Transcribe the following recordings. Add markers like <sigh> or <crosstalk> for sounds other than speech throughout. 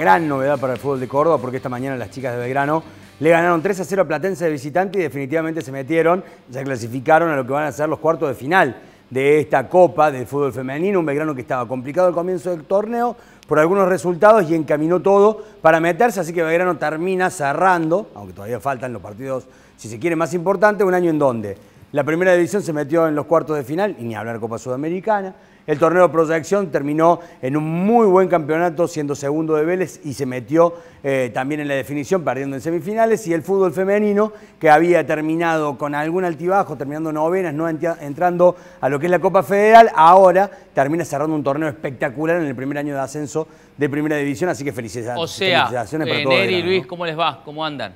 Gran novedad para el fútbol de Córdoba porque esta mañana las chicas de Belgrano le ganaron 3 a 0 a Platense de visitante y definitivamente se metieron, ya clasificaron a lo que van a ser los cuartos de final de esta Copa de Fútbol Femenino, un Belgrano que estaba complicado al comienzo del torneo por algunos resultados y encaminó todo para meterse, así que Belgrano termina cerrando, aunque todavía faltan los partidos, si se quiere, más importantes, un año en donde la primera división se metió en los cuartos de final, y ni hablar Copa Sudamericana, el torneo Proyección terminó en un muy buen campeonato, siendo segundo de Vélez y se metió eh, también en la definición, perdiendo en semifinales. Y el fútbol femenino, que había terminado con algún altibajo, terminando novenas, no entrando a lo que es la Copa Federal, ahora termina cerrando un torneo espectacular en el primer año de ascenso de Primera División. Así que felicidades. O sea, felicitaciones eh, Luis, ¿cómo les va? ¿Cómo andan?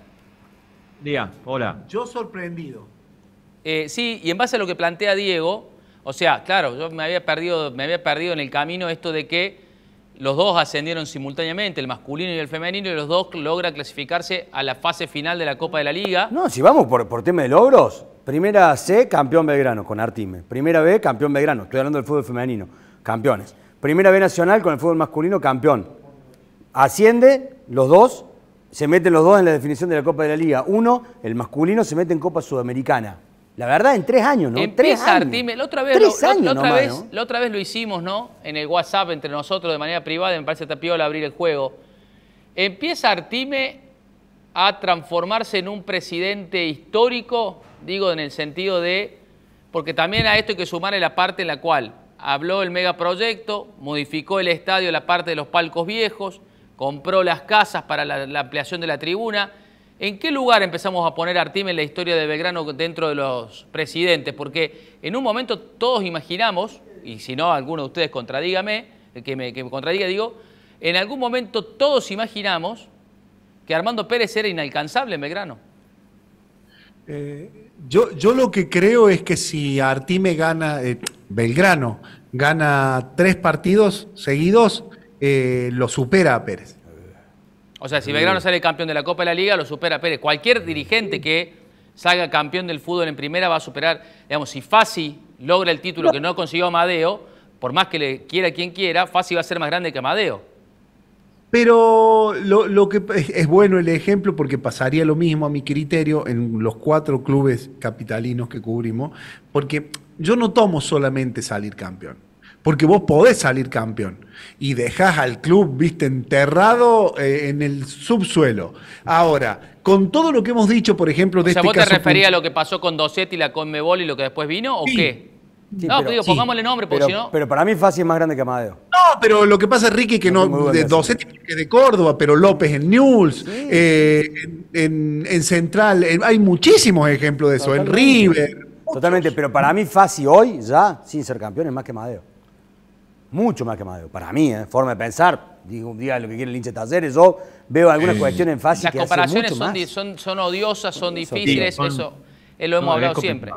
Díaz, hola. Yo sorprendido. Eh, sí, y en base a lo que plantea Diego, o sea, claro, yo me había perdido, me había perdido en el camino esto de que los dos ascendieron simultáneamente, el masculino y el femenino, y los dos logran clasificarse a la fase final de la Copa de la Liga. No, si vamos por, por tema de logros, primera C, campeón Belgrano con Artime. Primera B, campeón Belgrano. Estoy hablando del fútbol femenino. Campeones. Primera B nacional con el fútbol masculino, campeón. Asciende los dos, se meten los dos en la definición de la Copa de la Liga. Uno, el masculino, se mete en Copa Sudamericana. La verdad, en tres años, ¿no? Empieza Artime. La otra vez, la, otra vez la otra vez lo hicimos, ¿no? En el WhatsApp entre nosotros de manera privada, me parece al abrir el juego. Empieza Artime a transformarse en un presidente histórico, digo en el sentido de, porque también a esto hay que sumarle la parte en la cual habló el megaproyecto, modificó el estadio, la parte de los palcos viejos, compró las casas para la ampliación de la tribuna ¿En qué lugar empezamos a poner a Artime en la historia de Belgrano dentro de los presidentes? Porque en un momento todos imaginamos, y si no, alguno de ustedes contradígame, que me, contradiga, digo, en algún momento todos imaginamos que Armando Pérez era inalcanzable en Belgrano. Eh, yo, yo, lo que creo es que si Artime gana, eh, Belgrano gana tres partidos seguidos, eh, lo supera a Pérez. O sea, si Belgrano sale campeón de la Copa de la Liga, lo supera Pérez. Cualquier mm. dirigente que salga campeón del fútbol en primera va a superar. Digamos, si Fassi logra el título que no consiguió Amadeo, por más que le quiera quien quiera, Fassi va a ser más grande que Amadeo. Pero lo, que es bueno el ejemplo porque pasaría lo mismo a mi criterio en los cuatro clubes capitalinos que cubrimos, porque yo no tomo solamente salir campeón porque vos podés salir campeón y dejás al club, viste, enterrado eh, en el subsuelo. Ahora, con todo lo que hemos dicho, por ejemplo, de o sea, este ¿vos te referías a lo que pasó con Dosetti, la Conmebol y lo que después vino, o qué? no, digo, pongámosle nombre, porque pero, si no. Pero para mí Fassi es más grande que Amadeo. No, pero lo que pasa es Ricky que no. es de Córdoba, pero López en News, eh, en, Central. hay muchísimos ejemplos de eso, en River. Totalmente, pero para mí Fasi hoy ya, sin ser campeón, es más que Amadeo mucho más que Madero, Para mí, en ¿eh? forma de pensar, digo, día lo que quiere el hincha de Talleres, yo veo algunas cuestiones en fácil. Las comparaciones son, son, odiosas, son difíciles, eso eh, lo hemos hablado siempre.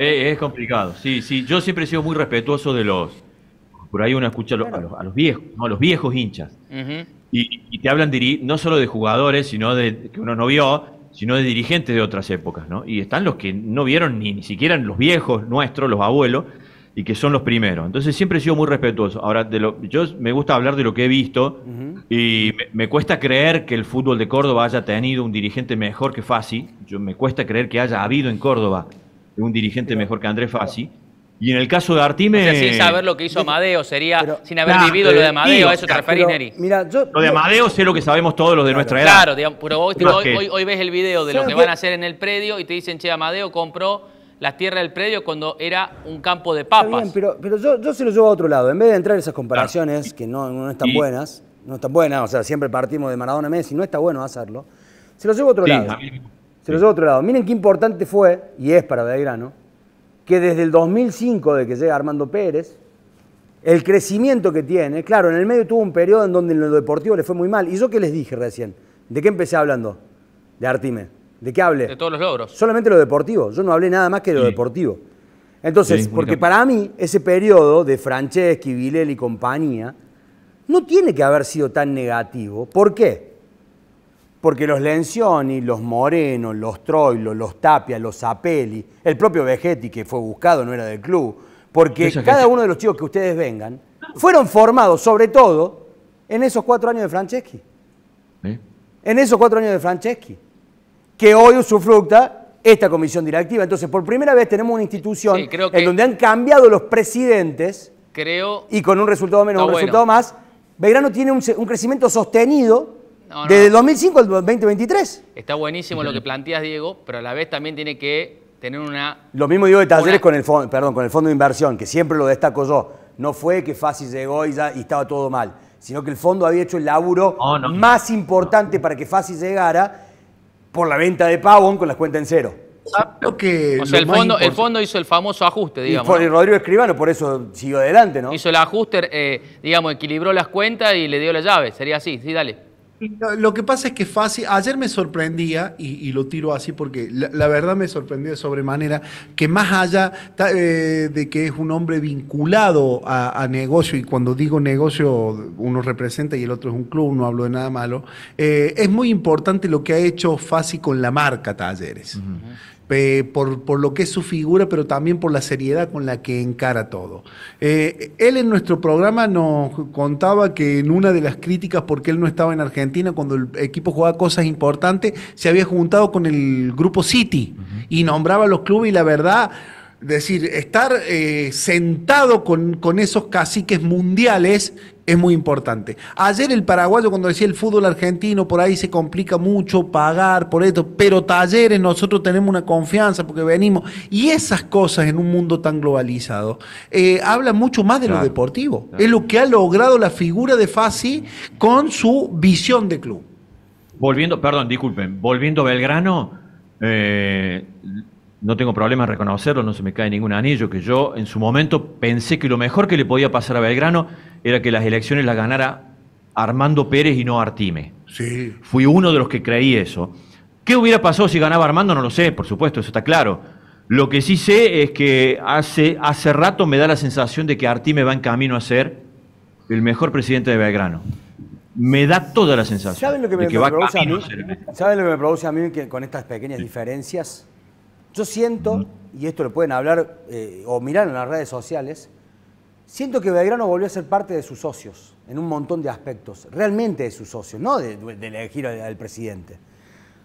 Eh, es, complicado, sí, sí. Yo siempre he sido muy respetuoso de los. Por ahí uno escucha a, los, viejos, ¿no? a los viejos hinchas. y, te hablan no solo de jugadores, sino de que uno no vio, sino de dirigentes de otras épocas, ¿no? Y están los que no vieron ni, ni siquiera los viejos nuestros, los abuelos, y que son los primeros. Entonces siempre he sido muy respetuoso. Ahora, de lo, yo me gusta hablar de lo que he visto y me, cuesta creer que el fútbol de Córdoba haya tenido un dirigente mejor que Fassi. Yo me cuesta creer que haya habido en Córdoba un dirigente mejor que Andrés Fassi. Y en el caso de Artime... O sea, sin saber lo que hizo Amadeo, sería sin haber vivido lo de Amadeo, a eso te referís, Neri. lo de Amadeo sé lo que sabemos todos los de nuestra edad. Claro, pero hoy, ves el video de lo que, que van a hacer en el predio y te dicen, che, Amadeo compró la tierras del predio cuando era un campo de papas. pero, yo, yo, se lo llevo a otro lado. En vez de entrar en esas comparaciones que no, no están buenas, no están buenas, o sea, siempre partimos de Maradona Messi, no está bueno hacerlo. Se lo llevo a otro lado. Se lo llevo a otro lado. Miren qué importante fue, y es para Belgrano, que desde el 2005, de que llega Armando Pérez, el crecimiento que tiene, claro, en el medio tuvo un periodo en donde en lo deportivo le fue muy mal. ¿Y yo qué les dije recién? ¿De qué empecé hablando? De Artime. ¿De qué hablé? De todos los logros. Solamente lo deportivo. Yo no hablé nada más que de lo deportivo. Entonces, porque para mí ese periodo de Franceschi, Vilel y compañía no tiene que haber sido tan negativo. ¿Por qué? Porque los Lencioni, los Moreno, los Troilo, los Tapia, los Apelli, el propio Vegetti que fue buscado, no era del club, porque cada uno de los chicos que ustedes vengan fueron formados sobre todo en esos cuatro años de Franceschi. En esos cuatro años de Franceschi que hoy usufructa esta comisión directiva. Entonces, por primera vez tenemos una institución en donde han cambiado los presidentes creo, y con un resultado menos, un resultado más. Belgrano tiene un, crecimiento sostenido desde el 2005 al 2023. Está buenísimo lo que planteas, Diego, pero a la vez también tiene que tener una... Lo mismo digo de Talleres con, el fondo, perdón, con el fondo de inversión, que siempre lo destaco yo. No fue que Fácil llegó y, ya, y estaba todo mal, sino que el fondo había hecho el laburo más importante para que Fácil llegara por la venta de Pavón con las cuentas en cero. Ah, que o sea, el fondo, el fondo hizo el famoso ajuste, digamos. Y, por, Rodrigo Escribano por eso siguió adelante, ¿no? Hizo el ajuste, eh, digamos, equilibró las cuentas y le dio la llave. Sería así, sí, dale. Lo que pasa es que fácil, ayer me sorprendía, y, lo tiro así porque la, verdad me sorprendió de sobremanera, que más allá eh, de que es un hombre vinculado a, negocio, y cuando digo negocio, uno representa y el otro es un club, no hablo de nada malo, eh, es muy importante lo que ha hecho Fasi con la marca Talleres por, por, lo que es su figura, pero también por la seriedad con la que encara todo. Eh, él en nuestro programa nos contaba que en una de las críticas, porque él no estaba en Argentina, cuando el equipo jugaba cosas importantes, se había juntado con el grupo City y nombraba los clubes y la verdad decir, estar eh, sentado con, esos caciques mundiales es muy importante. Ayer el paraguayo, cuando decía el fútbol argentino, por ahí se complica mucho pagar por esto, pero talleres, nosotros tenemos una confianza porque venimos. Y esas cosas en un mundo tan globalizado eh, hablan mucho más de lo deportivo. Es lo que ha logrado la figura de Fassi con su visión de club. Volviendo, perdón, disculpen, volviendo a Belgrano. Eh, no tengo problema en reconocerlo, no se me cae ningún anillo, que yo en su momento pensé que lo mejor que le podía pasar a Belgrano era que las elecciones las ganara Armando Pérez y no Artime. Sí. Fui uno de los que creí eso. ¿Qué hubiera pasado si ganaba Armando? No lo sé, por supuesto, eso está claro. Lo que sí sé es que hace, hace rato me da la sensación de que Artime va en camino a ser el mejor presidente de Belgrano me da toda la sensación. ¿Saben lo que, me, produce a mí? lo que me produce a mí con estas pequeñas diferencias? Yo siento, mm. y esto lo pueden hablar eh, o mirar en las redes sociales, siento que Belgrano volvió a ser parte de sus socios en un montón de aspectos, realmente de sus socios, no de, de elegir al, presidente.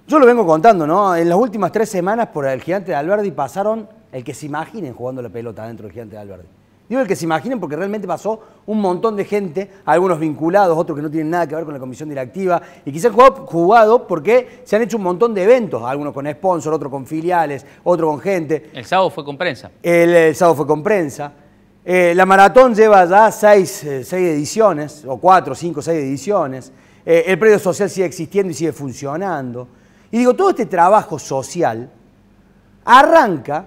Yo lo vengo contando, ¿no? En las últimas tres semanas por el gigante de Alberti pasaron el que se imaginen jugando la pelota dentro del gigante de Alberti. Digo el que se imaginen porque realmente pasó un montón de gente, algunos vinculados, otros que no tienen nada que ver con la comisión directiva, y quizás jugado porque se han hecho un montón de eventos, algunos con sponsor, otros con filiales, otros con gente. El sábado fue con prensa. El, sábado fue con prensa. Eh, la maratón lleva ya seis, eh, seis ediciones, o cuatro, cinco, seis ediciones. Eh, el predio social sigue existiendo y sigue funcionando. Y digo, todo este trabajo social arranca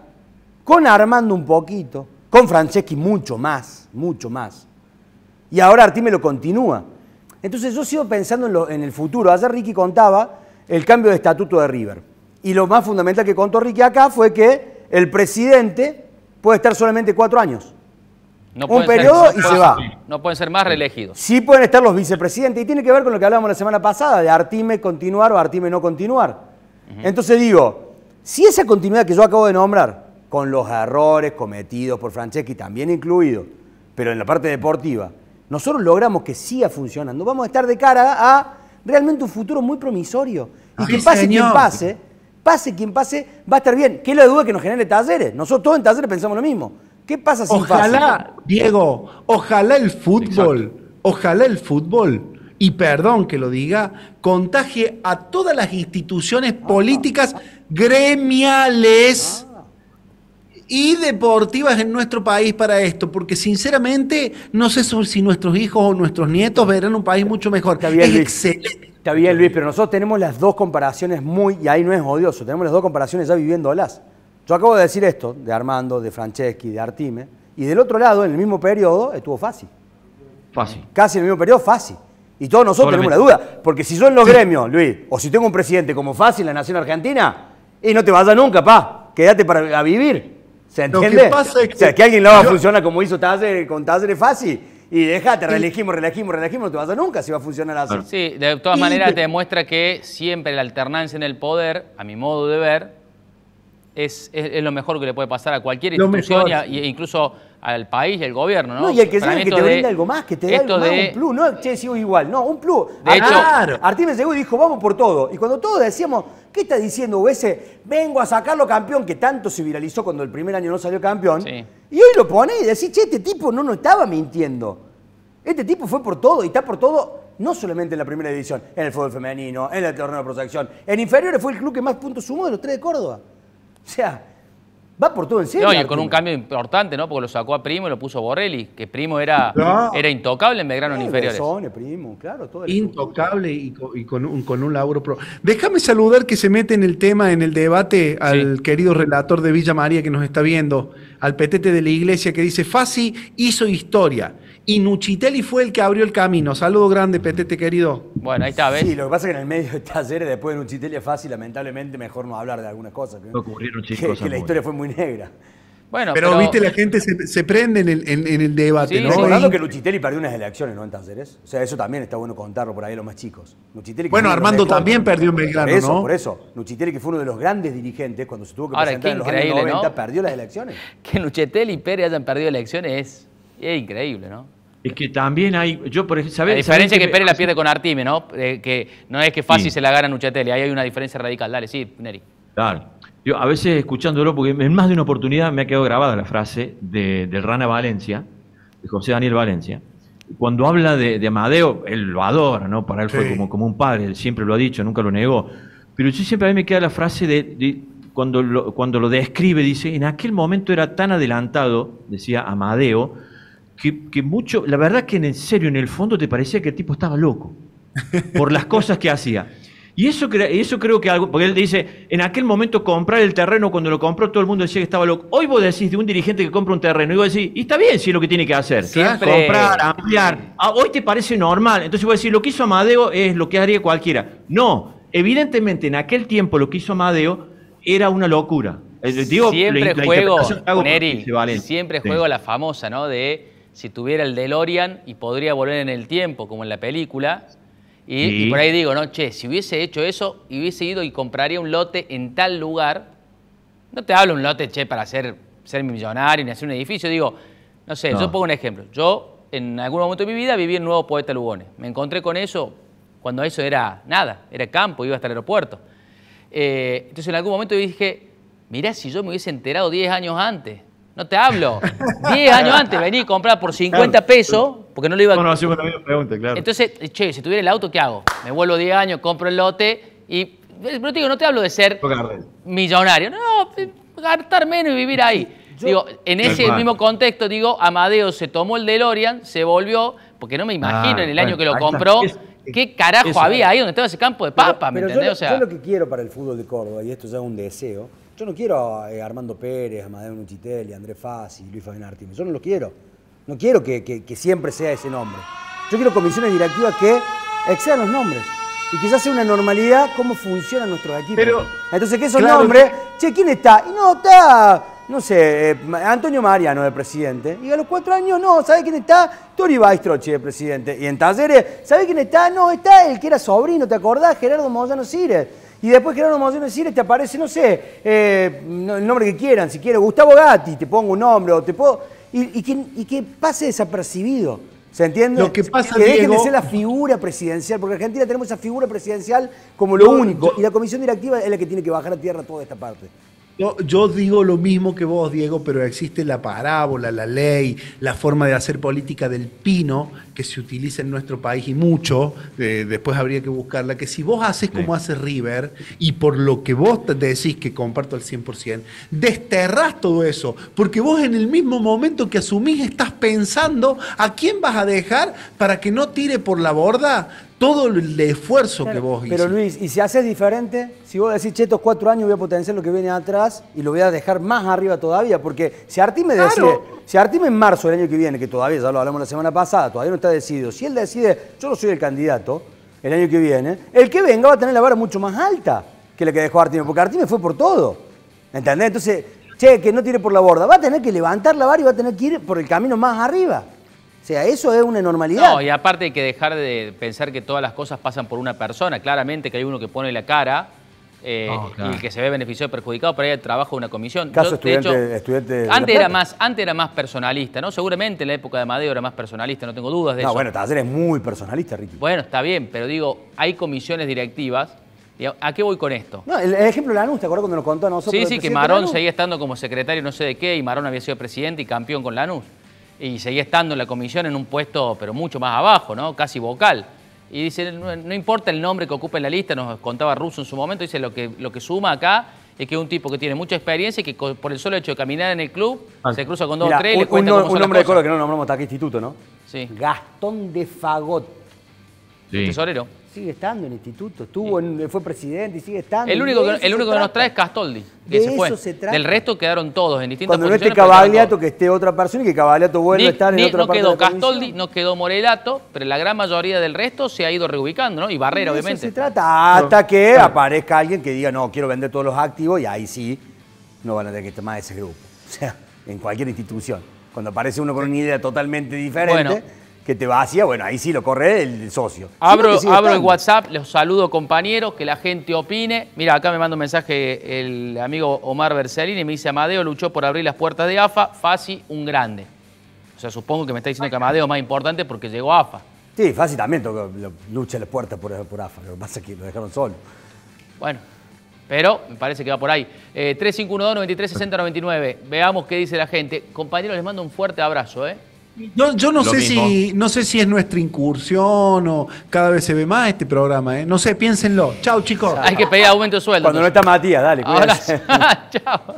con armando un poquito, con Franceschi mucho más, mucho más. Y ahora Artime lo continúa. Entonces yo sigo pensando en, el futuro. Ayer Ricky contaba el cambio de estatuto de River. Y lo más fundamental que contó Ricky acá fue que el presidente puede estar solamente cuatro años. un periodo y se va. No pueden ser más reelegidos. Sí pueden estar los vicepresidentes. Y tiene que ver con lo que hablábamos la semana pasada, de Artime continuar o Artime no continuar. Entonces digo, si esa continuidad que yo acabo de nombrar con los errores cometidos por Franceschi, también incluido, pero en la parte deportiva, nosotros logramos que siga funcionando. Vamos a estar de cara a realmente un futuro muy promisorio. Y que pase quien pase, pase quien pase, va a estar bien. ¿Qué es la duda que nos genere talleres? Nosotros todos en talleres pensamos lo mismo. ¿Qué pasa si Ojalá, Diego, ojalá el fútbol, ojalá el fútbol y perdón que lo diga, contagie a todas las instituciones ah, políticas ah, ah. gremiales y deportivas en nuestro país para esto, porque sinceramente no sé si nuestros hijos o nuestros nietos verán un país mucho mejor. Está bien, Luis. Está bien, Luis, pero nosotros tenemos las dos comparaciones muy, y ahí no es odioso, tenemos las dos comparaciones ya viviéndolas. Yo acabo de decir esto, de Armando, de Franceschi, de Artime, y del otro lado, en el mismo periodo, estuvo fácil. Fácil. Casi en el mismo periodo, fácil. Y todos nosotros tenemos la duda, porque si yo en los gremios, Luis, o si tengo un presidente como fácil en la Nación Argentina, y no te vaya nunca, pa, quédate para vivir. ¿Se entiende? o sea, que alguien lo a funciona como hizo Tazer con Tazer fácil. Y déjate, reelegimos, relajimos, reelegimos, no te vas a nunca si va a funcionar así. Sí, de todas maneras te demuestra que siempre la alternancia en el poder, a mi modo de ver, es, lo mejor que le puede pasar a cualquier institución y incluso al país y al gobierno, ¿no? y el que que te brinda algo más, que te dé algo más, un plus, no, che, igual, no, un plus. De hecho, llegó y dijo, vamos por todo. Y cuando todos decíamos, ¿qué está diciendo ese Vengo a sacarlo campeón, que tanto se viralizó cuando el primer año no salió campeón. Y hoy lo pone y decís, che, este tipo no, no estaba mintiendo. Este tipo fue por todo y está por todo no solamente en la primera división, en el fútbol femenino, en el torneo de protección. En inferiores fue el club que más puntos sumó de los tres de Córdoba. O sea, va por todo el cielo. No, y con un cambio importante, ¿no? Porque lo sacó a Primo y lo puso Borrelli, que Primo era, era intocable en Belgrano inferiores. inferiores. primo, claro, todo intocable y, con, un, con, laburo pro. Déjame saludar que se mete en el tema, en el debate, al querido relator de Villa María que nos está viendo, al petete de la iglesia que dice, Fasi hizo historia. Y Nuchiteli fue el que abrió el camino. Saludo grande, Petete querido. Bueno, ahí está, ¿ves? Sí, lo que pasa es que en el medio de talleres, después de Nuchiteli es fácil, lamentablemente, mejor no hablar de algunas cosas. No ocurrieron que, la historia fue muy negra. Bueno, pero, viste, la gente se, prende en el, debate. Sí, ¿no? que Luchitelli perdió unas elecciones, ¿no? En Talleres. O sea, eso también está bueno contarlo por ahí a los más chicos. bueno, Armando también perdió en Belgrano, por eso, Por eso, que fue uno de los grandes dirigentes cuando se tuvo que presentar en los años 90, perdió las elecciones. Que Luchitelli y Pérez hayan perdido elecciones es es increíble, ¿no? Es que también hay. Yo, por La diferencia es que Pérez la pierde con Artime, ¿no? Eh, que no es que fácil se la gana Nuchatelli, ahí hay una diferencia radical. Dale, sí, Neri. Claro. Yo a veces escuchándolo, porque en más de una oportunidad me ha quedado grabada la frase de, del Rana Valencia, de José Daniel Valencia. Cuando habla de, Amadeo, él lo adora, ¿no? Para él fue como, como un padre, él siempre lo ha dicho, nunca lo negó. Pero yo siempre a mí me queda la frase de, cuando cuando lo describe, dice, en aquel momento era tan adelantado, decía Amadeo, que, mucho, la verdad que en serio, en el fondo te parecía que el tipo estaba loco por las cosas que hacía. Y eso, eso creo que algo, porque él dice, en aquel momento comprar el terreno, cuando lo compró todo el mundo decía que estaba loco. Hoy vos decís de un dirigente que compra un terreno y vos decís, y está bien si es lo que tiene que hacer, Siempre. comprar, ampliar. Ah, hoy te parece normal, entonces vos decís, lo que hizo Amadeo es lo que haría cualquiera. No, evidentemente en aquel tiempo lo que hizo Amadeo era una locura. Digo, siempre juego, siempre juego la famosa, ¿no? De si tuviera el DeLorean y podría volver en el tiempo, como en la película. Y, por ahí digo, no, che, si hubiese hecho eso, y hubiese ido y compraría un lote en tal lugar. No te hablo un lote, che, para ser, ser millonario ni hacer un edificio. Digo, no sé, yo pongo un ejemplo. Yo, en algún momento de mi vida, viví en Nuevo Poeta Lugones. Me encontré con eso cuando eso era nada, era campo, iba hasta el aeropuerto. Eh, entonces, en algún momento dije, mirá, si yo me hubiese enterado 10 años antes no te hablo. 10 años antes vení y comprar por 50 pesos, porque no lo iba a... Bueno, así me pregunta, claro. Entonces, che, si tuviera el auto, ¿qué hago? Me vuelvo 10 años, compro el lote y... Eh, pero te digo, no te hablo de ser millonario. No, eh, gastar menos y vivir ahí. digo, en ese mismo contexto, digo, Amadeo se tomó el DeLorean, se volvió, porque no me imagino en ah, el año que lo compró, qué carajo había ahí donde estaba ese campo de papa, ¿me entendés? yo lo que quiero para el fútbol de Córdoba, y esto ya es un deseo, yo no quiero a eh, Armando Pérez, a Amadeo y a Andrés Fassi, Luis Fabián Yo no lo quiero. No quiero que, siempre sea ese nombre. Yo quiero comisiones directivas que excedan los nombres y quizás sea una normalidad cómo funcionan nuestros equipos. Entonces, ¿qué esos claro, nombres, che, ¿quién está? Y no, está, no sé, eh, Antonio Mariano de presidente. Y a los cuatro años, no, ¿sabe quién está? Tori Baistroche de presidente. Y en Talleres, ¿sabe quién está? No, está el que era sobrino, ¿te acordás? Gerardo Moyano Cires. Y después Gerardo nos moción de decir, te aparece, no sé, eh, el nombre que quieran, si quiero Gustavo Gatti, te pongo un nombre, o te puedo. Y, que, pase desapercibido. ¿Se entiende? Lo que pasa, Que dejen de ser la figura presidencial, porque en Argentina tenemos esa figura presidencial como lo único. Y la comisión directiva es la que tiene que bajar a tierra toda esta parte. Yo, yo, digo lo mismo que vos, Diego, pero existe la parábola, la ley, la forma de hacer política del pino, que se utiliza en nuestro país y mucho, eh, después habría que buscarla, que si vos haces como hace River y por lo que vos te decís que comparto al 100%, desterrás todo eso, porque vos en el mismo momento que asumís estás pensando a quién vas a dejar para que no tire por la borda todo el esfuerzo que vos hiciste. Pero Luis, ¿y si haces diferente? Si vos decís, che, estos cuatro años voy a potenciar lo que viene atrás y lo voy a dejar más arriba todavía, porque si Artime me decide, si Artime en marzo del año que viene, que todavía ya lo hablamos la semana pasada, todavía no está decidido. Si él decide, yo no soy el candidato el año que viene, el que venga va a tener la vara mucho más alta que la que dejó Artime, porque Artime fue por todo. ¿Entendés? Entonces, che, que no tiene por la borda, va a tener que levantar la vara y va a tener que ir por el camino más arriba. O sea, eso es una normalidad. No, y aparte hay que dejar de pensar que todas las cosas pasan por una persona. Claramente que hay uno que pone la cara eh, y que se ve beneficiado y perjudicado por ahí el trabajo de una comisión. antes, era más, antes era más personalista, ¿no? Seguramente en la época de Amadeo era más personalista, no tengo dudas de eso. No, bueno, Taller es muy personalista, Ricky. Bueno, está bien, pero digo, hay comisiones directivas ¿A qué voy con esto? el, ejemplo de Lanús, ¿te acuerdas cuando nos contó a nosotros? Sí, sí, que Marón seguía estando como secretario no sé de qué y Marón había sido presidente y campeón con Lanús. Y seguía estando en la comisión en un puesto, pero mucho más abajo, ¿no? Casi vocal. Y dice, no, importa el nombre que ocupe la lista, nos contaba Russo en su momento, dice, lo que, lo que suma acá es que es un tipo que tiene mucha experiencia y que por el solo hecho de caminar en el club ah. se cruza con dos o tres y le un, nombre de color que no nombramos hasta aquí instituto, ¿no? Sí. Gastón de Fagot. tesorero. Sigue estando en instituto, estuvo fue presidente y sigue estando. El único, el único que nos trae es Castoldi de Eso se trata. Del resto quedaron todos en distintas Cuando posiciones. Cuando no esté Cavagliato, que esté otra persona y que Cavagliato vuelva ni, a estar en otra no quedó Castoldi, no quedó Morelato, pero la gran mayoría del resto se ha ido reubicando, ¿no? Y Barrera, de obviamente. Eso se trata hasta que aparezca alguien que diga, no, quiero vender todos los activos y ahí sí no van a tener que tomar ese grupo. <laughs> O sea, en cualquier institución. Cuando aparece uno con una idea totalmente diferente que te vacía, bueno, ahí sí lo corre el socio. Abro, el WhatsApp, los saludo compañeros, que la gente opine. Mira, acá me manda un mensaje el amigo Omar y me dice, Amadeo luchó por abrir las puertas de AFA, fácil un grande. O sea, supongo que me está diciendo que Amadeo es más importante porque llegó a AFA. Sí, Fasi también lucha las puertas por, por, AFA, lo que pasa es que lo dejaron solo. Bueno, pero me parece que va por ahí. Eh, 3512-936099, veamos qué dice la gente. Compañeros, les mando un fuerte abrazo, ¿eh? Yo, yo no, sé si, no sé si es nuestra incursión o cada vez se ve más este programa. ¿eh? No sé, piénsenlo. Chao, chicos. Hay que pedir aumento de sueldo. Cuando no está Matías, dale. <laughs> chao.